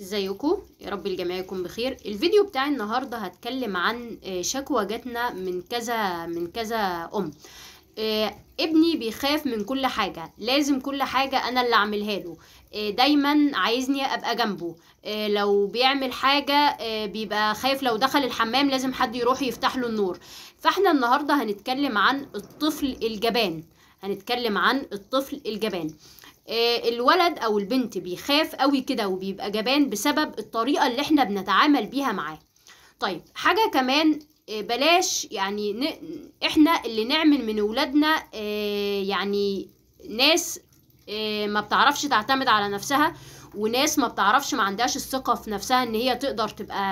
ازيكم يا رب الجميع يكون بخير الفيديو بتاع النهارده هتكلم عن آه، شكوى جاتنا من كذا من كذا ام آه، ابني بيخاف من كل حاجه لازم كل حاجه انا اللي اعملها له آه، دايما عايزني ابقى جنبه لو بيعمل حاجه بيبقى خايف لو دخل الحمام لازم حد يروح يفتح له النور فاحنا النهارده هنتكلم عن الطفل الجبان هنتكلم عن الطفل الجبان آه، الولد او البنت بيخاف قوي كده وبيبقى جبان بسبب الطريقه اللي احنا بنتعامل بيها معاه طيب حاجه كمان آه، بلاش يعني احنا اللي نعمل من ولادنا آه، يعني ناس ما بتعرفش تعتمد على نفسها وناس ما بتعرفش ما عندهاش الثقه في نفسها ان هي تقدر تبقى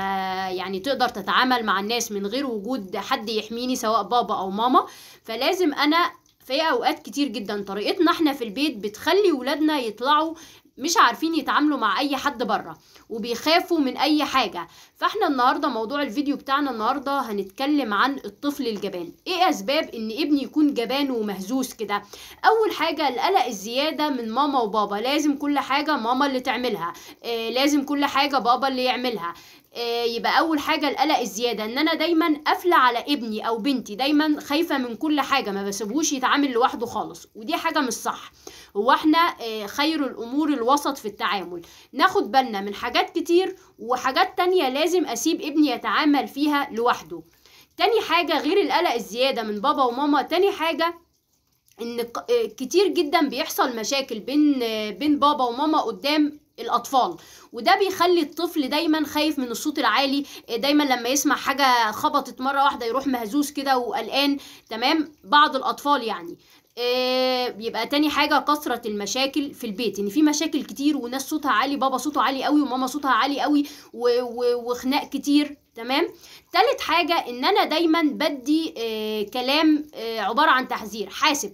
يعني تقدر تتعامل مع الناس من غير وجود حد يحميني سواء بابا او ماما فلازم انا في اوقات كتير جدا طريقتنا احنا في البيت بتخلي ولادنا يطلعوا مش عارفين يتعاملوا مع اي حد بره وبيخافوا من اي حاجه فاحنا النهارده موضوع الفيديو بتاعنا النهارده هنتكلم عن الطفل الجبان ايه اسباب ان ابني يكون جبان ومهزوز كده اول حاجه القلق الزياده من ماما وبابا لازم كل حاجه ماما اللي تعملها إيه لازم كل حاجه بابا اللي يعملها آه، يبقى اول حاجه القلق الزياده ان انا دايما قافله على ابني او بنتي دايما خايفه من كل حاجه ما بسيبوش يتعامل لوحده خالص ودي حاجه مش صح هو احنا آه، خير الامور الوسط في التعامل ناخد بالنا من حاجات كتير وحاجات تانية لازم اسيب ابني يتعامل فيها لوحده تاني حاجه غير القلق الزياده من بابا وماما تاني حاجه ان آه، كتير جدا بيحصل مشاكل بين بين بابا وماما قدام الاطفال وده بيخلي الطفل دايما خايف من الصوت العالي دايما لما يسمع حاجه خبطت مره واحده يروح مهزوز كده وقلقان تمام بعض الاطفال يعني آه بيبقى تاني حاجة كثرة المشاكل في البيت ان يعني في مشاكل كتير وناس صوتها عالي بابا صوته عالي قوي وماما صوتها عالي قوي وخناق كتير تمام تالت حاجة ان انا دايما بدي آه كلام آه عبارة عن تحذير حاسب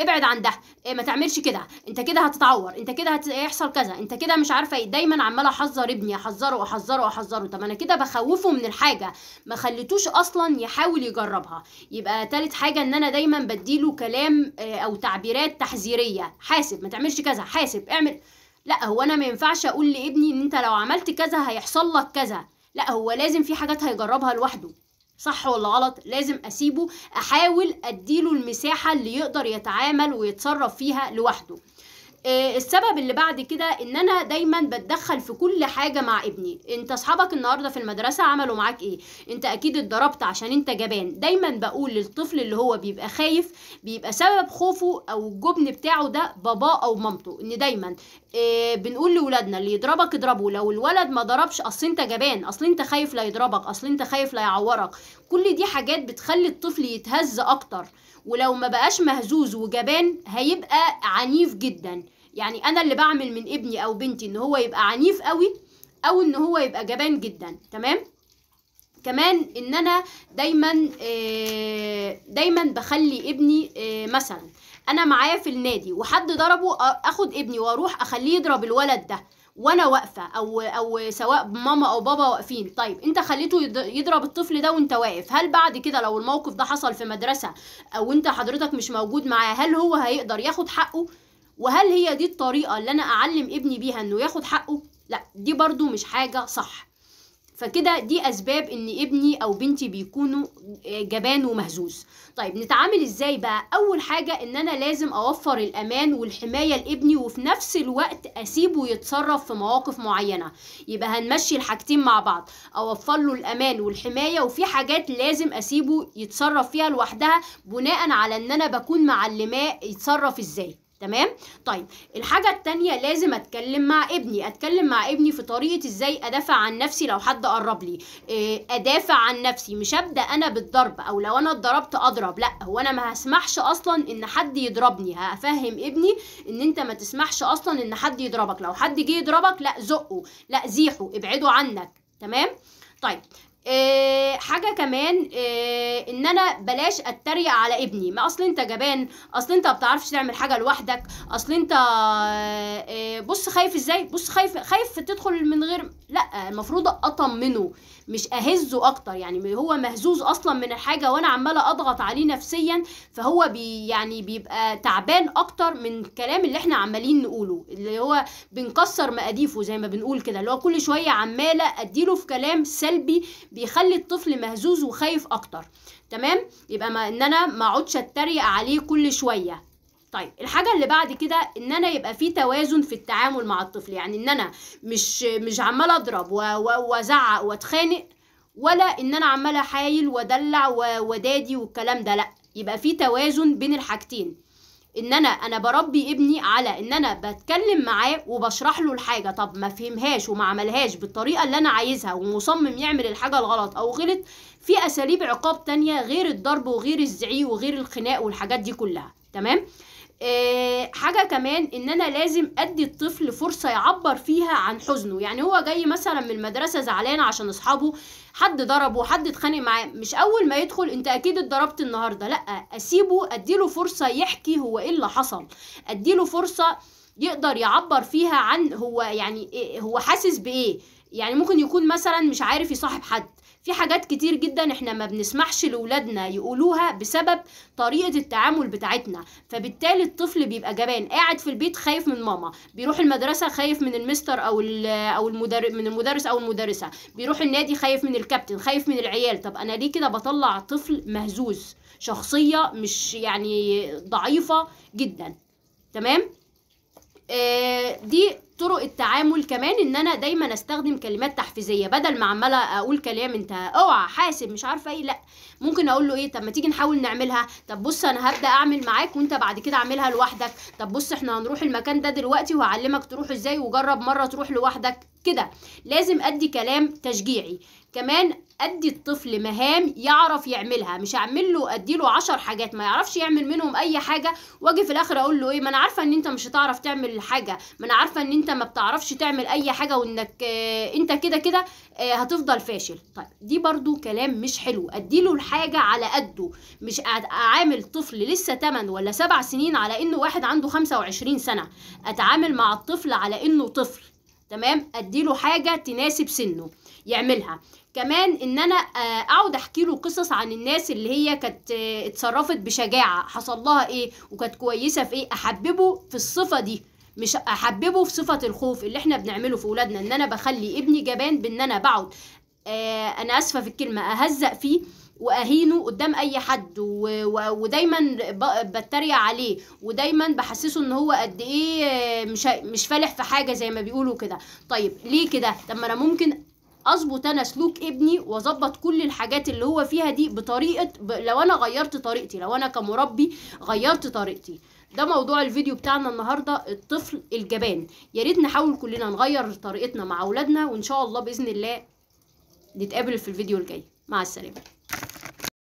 ابعد عن ده إيه ما تعملش كده انت كده هتتعور انت كده هيحصل كذا انت كده مش عارفه ايه دايما عماله احذر ابني احذره احذره احذره طب انا كده بخوفه من الحاجه ما خليتوش اصلا يحاول يجربها يبقى تالت حاجه ان انا دايما بديله كلام آه، او تعبيرات تحذيريه حاسب ما تعملش كذا حاسب اعمل لا هو انا ما ينفعش اقول لابني ان انت لو عملت كذا هيحصل لك كذا لا هو لازم في حاجات هيجربها لوحده صح ولا غلط لازم اسيبه احاول اديله المساحه اللي يقدر يتعامل ويتصرف فيها لوحده آه، السبب اللي بعد كده ان انا دايما بتدخل في كل حاجه مع ابني انت اصحابك النهارده في المدرسه عملوا معاك ايه انت اكيد اتضربت عشان انت جبان دايما بقول للطفل اللي هو بيبقى خايف بيبقى سبب خوفه او الجبن بتاعه ده باباه او مامته ان دايما إيه بنقول لولادنا اللي يضربك اضربه لو الولد ما ضربش اصل انت جبان اصل انت خايف لا يضربك اصل انت خايف لا يعورك كل دي حاجات بتخلي الطفل يتهز اكتر ولو ما بقاش مهزوز وجبان هيبقى عنيف جدا يعني انا اللي بعمل من ابني او بنتي ان هو يبقى عنيف قوي او ان هو يبقى جبان جدا تمام كمان ان انا دايما آه، دايما بخلي ابني آه، مثلا انا معايا في النادي وحد ضربه اخد ابني واروح اخليه يضرب الولد ده وانا واقفه او او سواء ماما او بابا واقفين طيب انت خليته يضرب الطفل ده وانت واقف هل بعد كده لو الموقف ده حصل في مدرسه او انت حضرتك مش موجود معاه هل هو هيقدر ياخد حقه وهل هي دي الطريقه اللي انا اعلم ابني بيها انه ياخد حقه لا دي برضو مش حاجه صح فكده دي اسباب ان ابني او بنتي بيكونوا آه، جبان ومهزوز طيب نتعامل ازاي بقى اول حاجه ان انا لازم اوفر الامان والحمايه لابني وفي نفس الوقت اسيبه يتصرف في مواقف معينه يبقى هنمشي الحاجتين مع بعض اوفر له الامان والحمايه وفي حاجات لازم اسيبه يتصرف فيها لوحدها بناء على ان انا بكون معلماه يتصرف ازاي تمام طيب الحاجة التانية لازم اتكلم مع ابني اتكلم مع ابني في طريقة ازاي ادافع عن نفسي لو حد قرب لي آه، ادافع عن نفسي مش ابدأ انا بالضرب او لو انا اتضربت اضرب لا هو انا ما هسمحش اصلا ان حد يضربني هفهم ابني ان انت ما تسمحش اصلا ان حد يضربك لو حد جه يضربك لا زقه لا زيحه ابعده عنك تمام طيب حاجه كمان آه، ان انا بلاش اتريق على ابني ما اصل انت جبان اصل انت ما بتعرفش تعمل حاجه لوحدك اصل انت آه، آه، بص خايف ازاي بص خايف خايف تدخل من غير لا المفروض اطمنه مش اهزه اكتر يعني هو مهزوز اصلا من الحاجه وانا عماله اضغط عليه نفسيا فهو بي يعني بيبقى تعبان اكتر من الكلام اللي احنا عمالين نقوله اللي هو بنكسر مقاديفه زي ما بنقول كده اللي هو كل شويه عماله اديله في كلام سلبي بيخلي الطفل مهزوز محظوظ وخايف اكتر تمام يبقى ما ان انا ما اقعدش اتريق عليه كل شويه طيب الحاجة اللي بعد كده ان انا يبقى في توازن في التعامل مع الطفل يعني ان انا مش مش عمال اضرب وازعق واتخانق ولا ان انا عمال احايل وادلع ودادي والكلام ده لا يبقى في توازن بين الحاجتين ان انا انا بربي ابني على ان انا بتكلم معاه وبشرح له الحاجه طب ما فهمهاش وما عملهاش بالطريقه اللي انا عايزها ومصمم يعمل الحاجه الغلط او غلط في اساليب عقاب تانية غير الضرب وغير الزعيق وغير الخناق والحاجات دي كلها تمام إيه حاجة كمان ان انا لازم ادي الطفل فرصة يعبر فيها عن حزنه يعني هو جاي مثلا من المدرسة زعلان عشان اصحابه حد ضربه حد اتخانق معاه مش اول ما يدخل انت اكيد اتضربت النهارده لا اسيبه اديله فرصه يحكي هو ايه اللي حصل اديله فرصه يقدر يعبر فيها عن هو يعني إيه هو حاسس بايه يعني ممكن يكون مثلا مش عارف يصاحب حد في حاجات كتير جدا احنا ما بنسمحش لاولادنا يقولوها بسبب طريقه التعامل بتاعتنا فبالتالي الطفل بيبقى جبان قاعد في البيت خايف من ماما بيروح المدرسه خايف من المستر او او المدرس من المدرس او المدرسه بيروح النادي خايف من الكابتن خايف من العيال طب انا ليه كده بطلع طفل مهزوز شخصيه مش يعني ضعيفه جدا تمام آه، دي طرق التعامل كمان ان انا دايما استخدم كلمات تحفيزيه بدل ما عماله اقول كلام انت اوعى حاسب مش عارفه ايه لا ممكن اقول له ايه طب ما تيجي نحاول نعملها طب بص انا هبدا اعمل معاك وانت بعد كده اعملها لوحدك طب بص احنا هنروح المكان ده دلوقتي وهعلمك تروح ازاي وجرب مره تروح لوحدك كده لازم ادي كلام تشجيعي كمان ادي الطفل مهام يعرف يعملها مش اعمل له ادي له 10 حاجات ما يعرفش يعمل منهم اي حاجه واجي في الاخر اقول له ايه ما انا عارفه ان انت مش هتعرف تعمل حاجه ما انا عارفه ان انت ما بتعرفش تعمل اي حاجه وانك آه انت كده كده آه هتفضل فاشل طيب دي برده كلام مش حلو اديله الحاجه على قده مش اعامل طفل لسه 8 ولا 7 سنين على انه واحد عنده 25 سنه اتعامل مع الطفل على انه طفل تمام اديله حاجه تناسب سنه يعملها كمان ان انا آه، اقعد احكي له قصص عن الناس اللي هي كانت آه، اتصرفت بشجاعه حصل لها ايه وكانت كويسه في ايه احببه في الصفه دي مش احببه في صفه الخوف اللي احنا بنعمله في اولادنا ان انا بخلي ابني جبان بان انا بقعد آه، انا اسفه في الكلمه اهزق فيه واهينه قدام اي حد ودايما بتريق عليه ودايما بحسسه ان هو قد ايه مش مش فالح في حاجه زي ما بيقولوا كده طيب ليه كده طب ما انا ممكن اظبط انا سلوك ابني واظبط كل الحاجات اللي هو فيها دي بطريقه ب... لو انا غيرت طريقتي لو انا كمربي غيرت طريقتي ده موضوع الفيديو بتاعنا النهارده الطفل الجبان يا ريت نحاول كلنا نغير طريقتنا مع اولادنا وان شاء الله باذن الله نتقابل في الفيديو الجاي مع السلامه